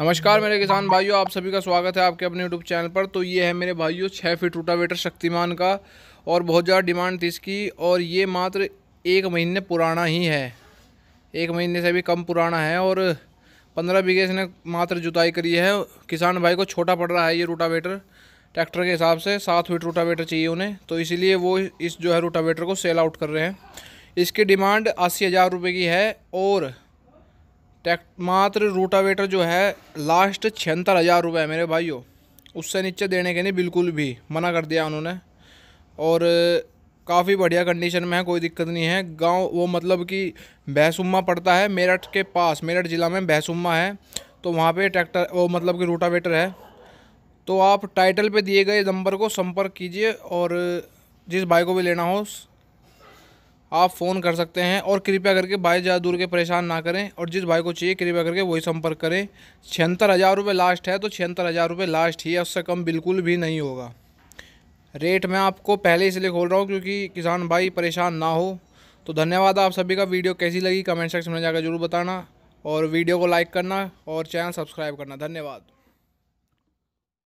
नमस्कार मेरे किसान भाइयों आप सभी का स्वागत है आपके अपने यूट्यूब चैनल पर तो ये है मेरे भाइयों छः फीट रोटावेटर शक्तिमान का और बहुत ज़्यादा डिमांड थी इसकी और ये मात्र एक महीने पुराना ही है एक महीने से भी कम पुराना है और पंद्रह बीघे इसने मात्र जुताई करी है किसान भाई को छोटा पड़ रहा है ये रोटावेटर ट्रैक्टर के हिसाब से सात फीट रोटावेटर चाहिए उन्हें तो इसीलिए वो इस जो है रोटावेटर को सेल आउट कर रहे हैं इसकी डिमांड अस्सी हज़ार रुपये की है और टैक मात्र रोटावेटर जो है लास्ट छिहत्तर हज़ार रुपये मेरे भाइयों उससे नीचे देने के नहीं बिल्कुल भी मना कर दिया उन्होंने और काफ़ी बढ़िया कंडीशन में है कोई दिक्कत नहीं है गांव वो मतलब कि बहसुम्मा पड़ता है मेरठ के पास मेरठ ज़िला में बहसुम्मा है तो वहाँ पे ट्रैक्टर वो मतलब कि रोटावेटर है तो आप टाइटल पे दिए गए नंबर को संपर्क कीजिए और जिस भाई को भी लेना हो आप फ़ोन कर सकते हैं और कृपया करके भाई ज़्यादा दूर के परेशान ना करें और जिस भाई को चाहिए कृपया करके वही संपर्क करें छिहत्तर हज़ार रुपये लास्ट है तो छिहत्तर हज़ार रुपये लास्ट ही है उससे कम बिल्कुल भी नहीं होगा रेट मैं आपको पहले इसलिए खोल रहा हूँ क्योंकि किसान भाई परेशान ना हो तो धन्यवाद आप सभी का वीडियो कैसी लगी कमेंट सेक्शन में जाकर जरूर बताना और वीडियो को लाइक करना और चैनल सब्सक्राइब करना धन्यवाद